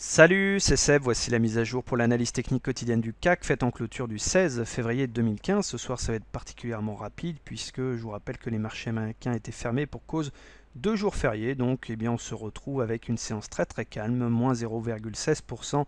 Salut, c'est Seb, voici la mise à jour pour l'analyse technique quotidienne du CAC, faite en clôture du 16 février 2015. Ce soir, ça va être particulièrement rapide, puisque je vous rappelle que les marchés américains étaient fermés pour cause de jours fériés. Donc, eh bien, on se retrouve avec une séance très très calme, moins 0,16%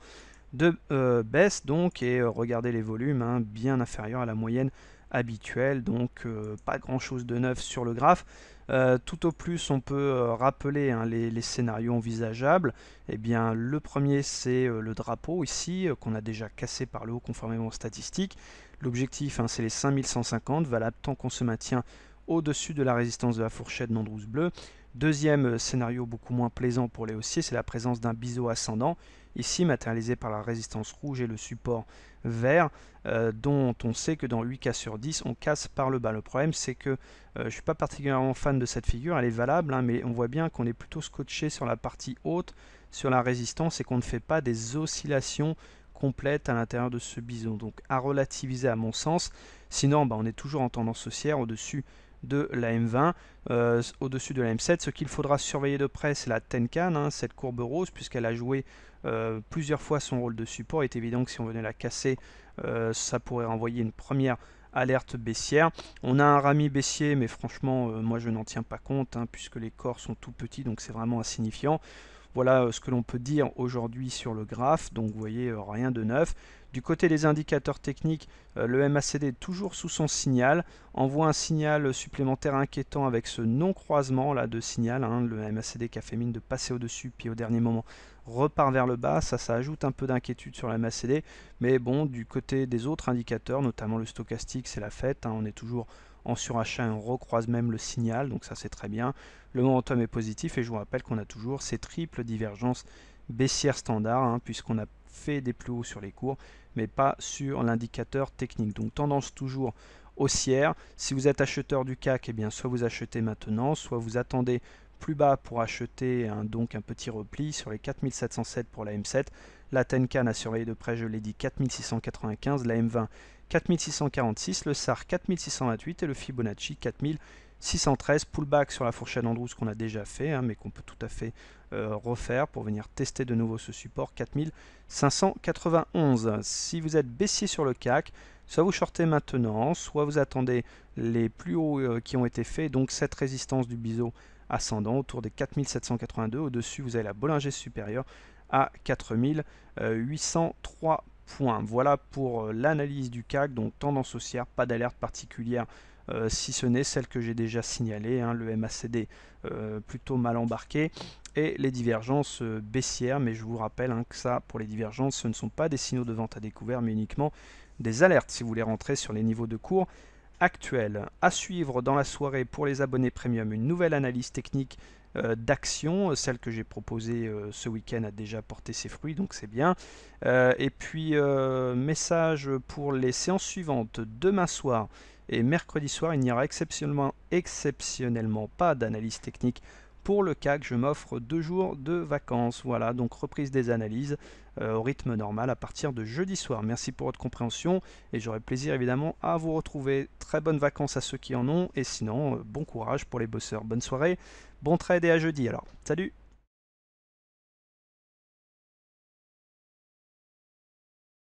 de euh, baisse, donc, et euh, regardez les volumes, hein, bien inférieurs à la moyenne habituel, donc euh, pas grand chose de neuf sur le graphe. Euh, tout au plus, on peut euh, rappeler hein, les, scénarios envisageables. et eh bien, le premier, c'est le drapeau ici, qu'on a déjà cassé par le haut conformément aux statistiques. L'objectif, hein, c'est les 5150, valable tant qu'on se maintient au-dessus de la résistance de la fourchette d'Androus bleu. Deuxième euh, scénario beaucoup moins plaisant pour les haussiers, c'est la présence d'un biseau ascendant, ici matérialisé par la résistance rouge et le support vert, euh, dont on sait que dans 8 cas sur 10, on casse par le bas. Le problème, c'est que euh, je ne suis pas particulièrement fan de cette figure, elle est valable, hein, mais on voit bien qu'on est plutôt scotché sur la partie haute, sur la résistance, et qu'on ne fait pas des oscillations complètes à l'intérieur de ce biseau. Donc à relativiser à mon sens. Sinon, bah, on est toujours en tendance haussière au-dessus de la M20 euh, au-dessus de la M7. Ce qu'il faudra surveiller de près, c'est la Tenkan, hein, cette courbe rose, puisqu'elle a joué euh, plusieurs fois son rôle de support. Il est évident que si on venait la casser, euh, ça pourrait renvoyer une première alerte baissière. On a un rami baissier, mais franchement, moi je n'en tiens pas compte, hein, puisque les corps sont tout petits, donc c'est vraiment insignifiant. Voilà euh, ce que l'on peut dire aujourd'hui sur le graphe, donc vous voyez euh, rien de neuf. Du côté des indicateurs techniques, euh, le MACD est toujours sous son signal, envoie un signal supplémentaire inquiétant avec ce non-croisement là de signal, hein. le MACD qui a fait mine de passer au-dessus, puis au dernier moment repart vers le bas, ça, ça ajoute un peu d'inquiétude sur le MACD, mais bon, du côté des autres indicateurs, notamment le stochastique, c'est la fête, hein. on est toujours en surachat, on recroise même le signal, donc ça c'est très bien. Le momentum est positif et je vous rappelle qu'on a toujours ces triples divergences baissières standard, hein, puisqu'on a fait des plus hauts sur les cours, mais pas sur l'indicateur technique. Donc tendance toujours haussière. Si vous êtes acheteur du CAC, et eh bien, soit vous achetez maintenant, soit vous attendez plus bas pour acheter un, donc un petit repli sur les 4707 pour la M7. La Tenkan a surveillé de près, je l'ai dit, 4695, la M20 4646, le SAR 4628 et le Fibonacci 4613. Pullback sur la fourchette ce qu'on a déjà fait, hein, mais qu'on peut tout à fait euh, refaire pour venir tester de nouveau ce support 4591. Si vous êtes baissier sur le CAC, soit vous shortez maintenant, soit vous attendez les plus hauts euh, qui ont été faits, donc cette résistance du biseau ascendant autour des 4782. Au-dessus, vous avez la Bollinger supérieure à 4803 points. Voilà pour euh, l'analyse du CAC, donc tendance haussière, pas d'alerte particulière euh, si ce n'est celle que j'ai déjà signalée, hein, le MACD euh, plutôt mal embarqué, et les divergences baissières, mais je vous rappelle hein, que ça, pour les divergences, ce ne sont pas des signaux de vente à découvert, mais uniquement des alertes si vous voulez rentrer sur les niveaux de cours actuelle. À suivre dans la soirée pour les abonnés premium une nouvelle analyse technique euh, d'action, euh, celle que j'ai proposée euh, ce week-end a déjà porté ses fruits, donc c'est bien. et puis, message pour les séances suivantes, demain soir et mercredi soir, il n'y aura exceptionnellement, exceptionnellement pas d'analyse technique pour le CAC, je m'offre deux jours de vacances. Voilà, donc reprise des analyses euh, au rythme normal à partir de jeudi soir. Merci pour votre compréhension et j'aurai plaisir évidemment à vous retrouver. Très bonnes vacances à ceux qui en ont et sinon, euh, bon courage pour les bosseurs. Bonne soirée, bon trade et à jeudi alors. Salut